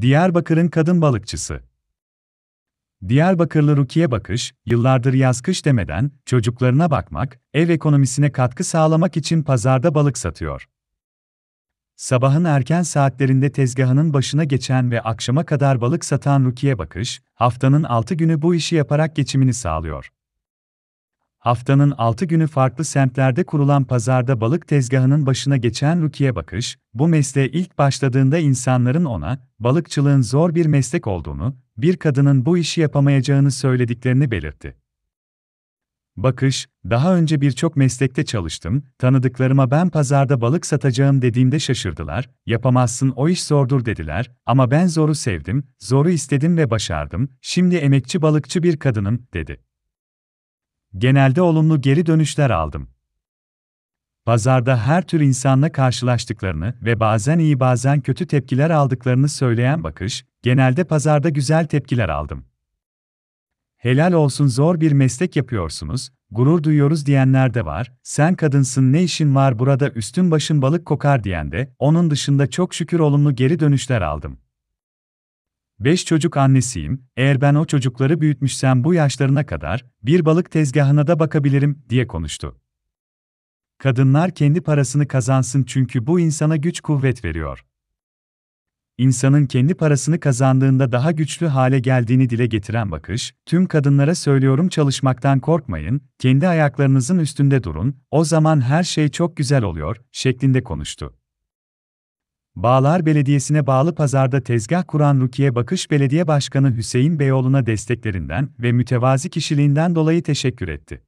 Diyarbakır'ın kadın balıkçısı. Diyarbakırlı Rukiye Bakış, yıllardır yaz-kış demeden çocuklarına bakmak, ev ekonomisine katkı sağlamak için pazarda balık satıyor. Sabahın erken saatlerinde tezgahının başına geçen ve akşama kadar balık satan Rukiye Bakış, haftanın 6 günü bu işi yaparak geçimini sağlıyor. Haftanın 6 günü farklı semtlerde kurulan pazarda balık tezgahının başına geçen Rukiye Bakış, bu mesleğe ilk başladığında insanların ona, balıkçılığın zor bir meslek olduğunu, bir kadının bu işi yapamayacağını söylediklerini belirtti. Bakış, daha önce birçok meslekte çalıştım, tanıdıklarıma ben pazarda balık satacağım dediğimde şaşırdılar, yapamazsın o iş zordur dediler, ama ben zoru sevdim, zoru istedim ve başardım, şimdi emekçi balıkçı bir kadınım, dedi. Genelde olumlu geri dönüşler aldım. Pazarda her tür insanla karşılaştıklarını ve bazen iyi bazen kötü tepkiler aldıklarını söyleyen bakış, genelde pazarda güzel tepkiler aldım. Helal olsun zor bir meslek yapıyorsunuz, gurur duyuyoruz diyenler de var, sen kadınsın ne işin var burada üstün başın balık kokar diyen de, onun dışında çok şükür olumlu geri dönüşler aldım. Beş çocuk annesiyim, eğer ben o çocukları büyütmüşsem bu yaşlarına kadar, bir balık tezgahına da bakabilirim, diye konuştu. Kadınlar kendi parasını kazansın çünkü bu insana güç kuvvet veriyor. İnsanın kendi parasını kazandığında daha güçlü hale geldiğini dile getiren bakış, tüm kadınlara söylüyorum çalışmaktan korkmayın, kendi ayaklarınızın üstünde durun, o zaman her şey çok güzel oluyor, şeklinde konuştu. Bağlar Belediyesi'ne bağlı pazarda tezgah kuran Rukiye Bakış Belediye Başkanı Hüseyin Beyoğlu'na desteklerinden ve mütevazi kişiliğinden dolayı teşekkür etti.